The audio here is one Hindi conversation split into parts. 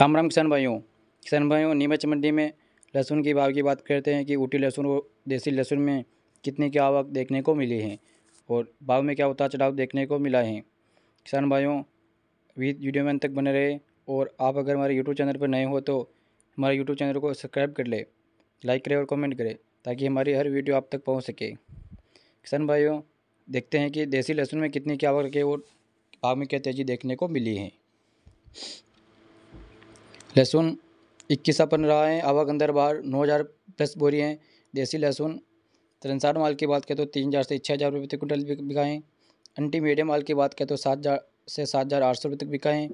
राम राम किसान भाइयों किसान भाइयों नीमच मंडी में लहसुन की भाव की बात करते हैं कि ऊटी लहसुन और देसी लहसुन में कितनी क्या आवक देखने को मिली है और भाव में क्या उतार चढ़ाव देखने को मिला है किसान भाइयों वीडियो में अंत तक बने रहे और आप अगर हमारे यूट्यूब चैनल पर नए हो तो हमारे यूट्यूब चैनल को सब्सक्राइब कर ले लाइक करें और कमेंट करें ताकि हमारी हर वीडियो आप तक पहुँच सके किसान भाइयों देखते हैं कि देसी लहसुन में कितनी क्या आवक है और भाव में क्या तेज़ी देखने को मिली है लहसुन इक्कीस सौ पंद्रह है आवक अंदर बाहर नौ हज़ार प्लस बोरी हैं देसी लहसुन तरनसार माल की बात करें तो तीन हज़ार से छः हज़ार रुपये तक कुंटल बिकाएँ अंटी मीडियम माल की बात करें तो सात हज़ार से सात हज़ार आठ सौ रुपये तक बिकाएँ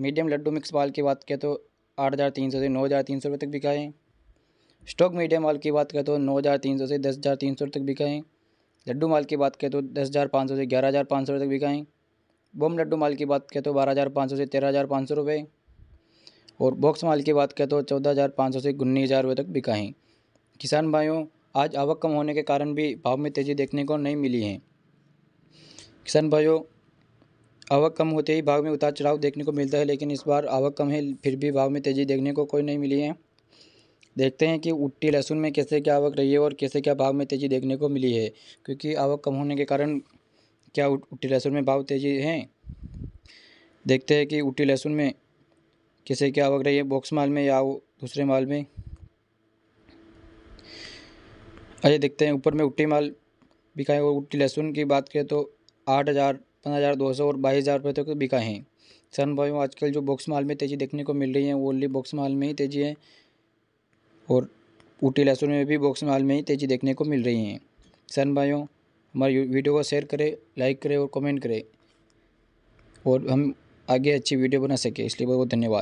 मीडियम लड्डू मिक्स माल की बात करें तो आठ हज़ार तीन सौ से नौ हज़ार तीन सौ रुपये तक बिकाएँ स्टॉक मीडियम माल की बात करें तो नौ हज़ार तीन सौ से दस हज़ार तीन सौ तक बिकाएँ लड्डू माल की बात करें तो दस हज़ार पाँच सौ से ग्यारह हज़ार पाँच सौ रुपये तक बिकाएँ बम लड्डू माल की बात करें तो बारह हज़ार पाँच सौ से तेरह हज़ार पाँच सौ रुपये और बॉक्स माल की बात करें तो चौदह हज़ार पाँच सौ से उन्नीस हज़ार रुपये तक बिका है किसान भाइयों आज आवक कम होने के कारण भी भाव में तेज़ी देखने को नहीं मिली है किसान भाइयों आवक कम होते ही भाव में उतार चढ़ाव देखने को मिलता है लेकिन इस बार आवक कम है फिर भी भाव में तेज़ी देखने को कोई नहीं मिली है देखते हैं कि उट्टी लहसुन में कैसे क्या आवक रही है और कैसे क्या भाव में तेज़ी देखने को मिली है क्योंकि आवक कम होने के कारण क्या उट्टी लहसुन में भाव तेज़ी है देखते हैं कि उट्टी लहसुन में किसे क्या आवक रही है बॉक्स माल में या दूसरे माल में आइए देखते हैं ऊपर में उट्टी माल बिकाए और उट्टी लहसुन की बात करें तो आठ हज़ार पंद्रह हज़ार दो सौ और बाईस हज़ार रुपये तक तो बिकाए हैं सन भाइयों आजकल जो बॉक्स माल में तेज़ी देखने को मिल रही है वो ओनली बॉक्स माल में ही तेज़ी है और ऊटी लहसुन में भी बॉक्स माल में ही तेज़ी देखने को मिल रही है सन भाइयों हमारी वीडियो को शेयर करें लाइक करें और कमेंट करें और हम आगे अच्छी वीडियो बना सके इसलिए बहुत बहुत धन्यवाद